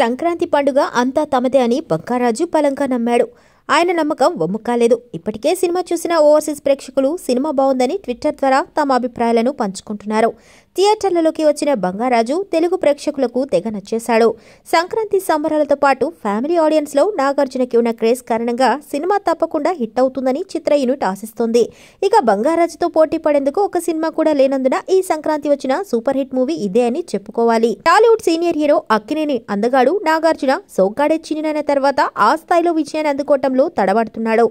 సంక్రాంతి పండుగ అంతా తమదే అని బంకారాజు బలంగా నమ్మాడు ఆయన నమ్మకం వమ్ము కాలేదు ఇప్పటికే సినిమా చూసిన ఓవర్సీస్ ప్రేక్షకులు సినిమా బాగుందని ట్విట్టర్ ద్వారా తమ అభిప్రాయాలను పంచుకుంటున్నారు థియేటర్లలోకి వచ్చిన బంగారాజు తెలుగు ప్రేక్షకులకు తెగ నచ్చేశాడు సంక్రాంతి సంబరాలతో పాటు ఫ్యామిలీ ఆడియన్స్ లో నాగార్జునకి ఉన్న క్రేజ్ కారణంగా సినిమా తప్పకుండా హిట్ అవుతుందని చిత్ర యూనిట్ ఆశిస్తోంది ఇక బంగారాజుతో పోటీ పడేందుకు ఒక సినిమా కూడా లేనందున ఈ సంక్రాంతి వచ్చిన సూపర్ హిట్ మూవీ ఇదే అని చెప్పుకోవాలి టాలీవుడ్ సీనియర్ హీరో అక్కినేని అందగాడు నాగార్జున సోగ్గాడే చిన్న తర్వాత ఆ స్థాయిలో విజయాన్ని అందుకోవటంలో తడబడుతున్నాడు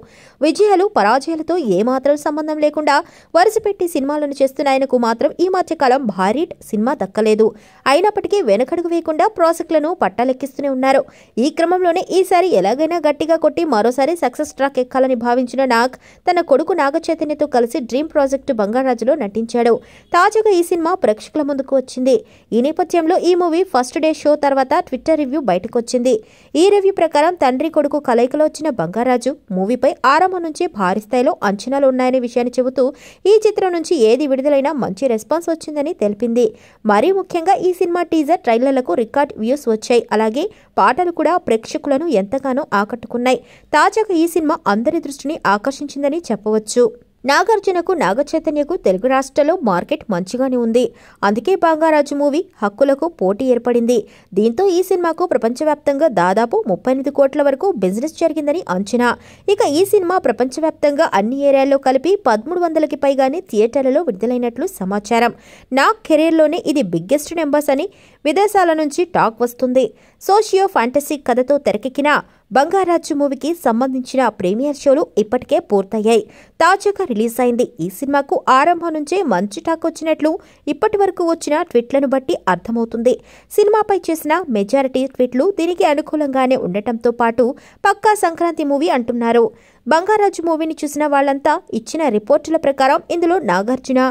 విజయాలు పరాజయాలతో ఏమాత్రం సంబంధం లేకుండా వరుసపెట్టి సినిమాలను చేస్తున్న ఆయనకు మాత్రం ఈ మధ్యకాలం భారీ సినిమా దక్కలేదు అయినప్పటికీ వెనకడుగు వేయకుండా ప్రాజెక్టులను పట్టాలెక్కిస్తూనే ఉన్నారు ఈ క్రమంలోనే ఈసారి ఎలాగైనా గట్టిగా కొట్టి మరోసారి సక్సెస్ ట్రాక్ ఎక్కాలని భావించిన నాగ్ తన కొడుకు నాగచైతన్యతో కలిసి డ్రీమ్ ప్రాజెక్టు బంగారాజులో నటించాడు తాజాగా ఈ సినిమా ప్రేక్షకుల ముందుకు వచ్చింది ఈ నేపథ్యంలో ఈ మూవీ ఫస్ట్ డే షో తర్వాత ట్విట్టర్ రివ్యూ బయటకొచ్చింది ఈ రివ్యూ ప్రకారం తండ్రి కొడుకు కలయికలో వచ్చిన బంగారాజు మూవీపై ఆరంభం నుంచి భారీ స్థాయిలో అంచనాలు ఉన్నాయనే విషయాన్ని చెబుతూ ఈ చిత్రం నుంచి ఏది విడుదలైనా మంచి రెస్పాన్స్ వచ్చిందని తెలిపింది మరీ ముఖ్యంగా ఈ సినిమా టీజర్ ట్రైలర్లకు రికార్డ్ వ్యూస్ వచ్చాయి అలాగే పాటలు కూడా ప్రేక్షకులను ఎంతగానో ఆకట్టుకున్నాయి తాజాగా ఈ సినిమా అందరి దృష్టిని ఆకర్షించిందని చెప్పవచ్చు నాగార్జునకు నాగచైతన్యకు తెలుగు రాష్ట్రాల్లో మార్కెట్ మంచిగానే ఉంది అందుకే బంగారాజు మూవీ హక్కులకు పోటీ ఏర్పడింది దీంతో ఈ సినిమాకు ప్రపంచవ్యాప్తంగా దాదాపు ముప్పై ఎనిమిది కోట్ల వరకు బిజినెస్ జరిగిందని అంచనా ఇక ఈ సినిమా ప్రపంచవ్యాప్తంగా అన్ని ఏరియాల్లో కలిపి పదమూడు వందలకి పైగానే థియేటర్లలో విడుదలైనట్లు సమాచారం నా కెరీర్లోనే ఇది బిగ్గెస్ట్ నెంబర్స్ అని విదేశాల నుంచి టాక్ వస్తుంది సోషియో ఫ్యాంటసీ కథతో తెరకెక్కిన బంగారాజు మూవీకి సంబంధించిన ప్రీమియర్ షోలు ఇప్పటికే పూర్తయ్యాయి తాజాగా రిలీజ్ అయింది ఈ సినిమాకు ఆరంభం నుంచే మంచి టాక్ వచ్చినట్లు ఇప్పటి వరకు వచ్చిన ట్వీట్లను బట్టి అర్థమవుతుంది సినిమాపై చేసిన మెజారిటీ ట్వీట్లు దీనికి అనుకూలంగానే ఉండటంతో పాటు పక్కా సంక్రాంతి మూవీ అంటున్నారు బంగారాజు మూవీని చూసిన వాళ్ళంతా ఇచ్చిన రిపోర్టుల ప్రకారం ఇందులో నాగార్జున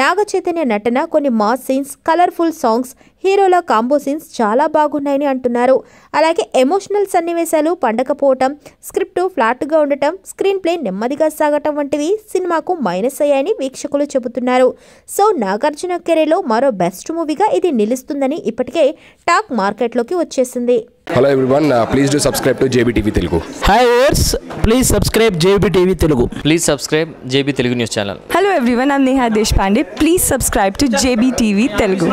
నాగచైతన్య నటన కొన్ని మాస్ సీన్స్ కలర్ఫుల్ సాంగ్స్ హీరోల కాంబో సీన్స్ చాలా బాగున్నాయని అంటున్నారు అలాగే ఎమోషనల్ సన్నివేశాలు పండకపోవటం స్క్రిప్టు ఫ్లాట్గా ఉండటం స్క్రీన్ ప్లే నెమ్మదిగా సాగటం వంటివి సినిమాకు మైనస్ అయ్యాయని వీక్షకులు చెబుతున్నారు సో నాగార్జున కెరీర్లో మరో బెస్ట్ మూవీగా ఇది నిలుస్తుందని ఇప్పటికే టాక్ మార్కెట్లోకి వచ్చేసింది hello everyone please do subscribe to JB TV Telugu hi ours please subscribe JB TV Telugu please subscribe JB Telugu news channel hello everyone I'm Neha Deshpande please subscribe to JB TV Telugu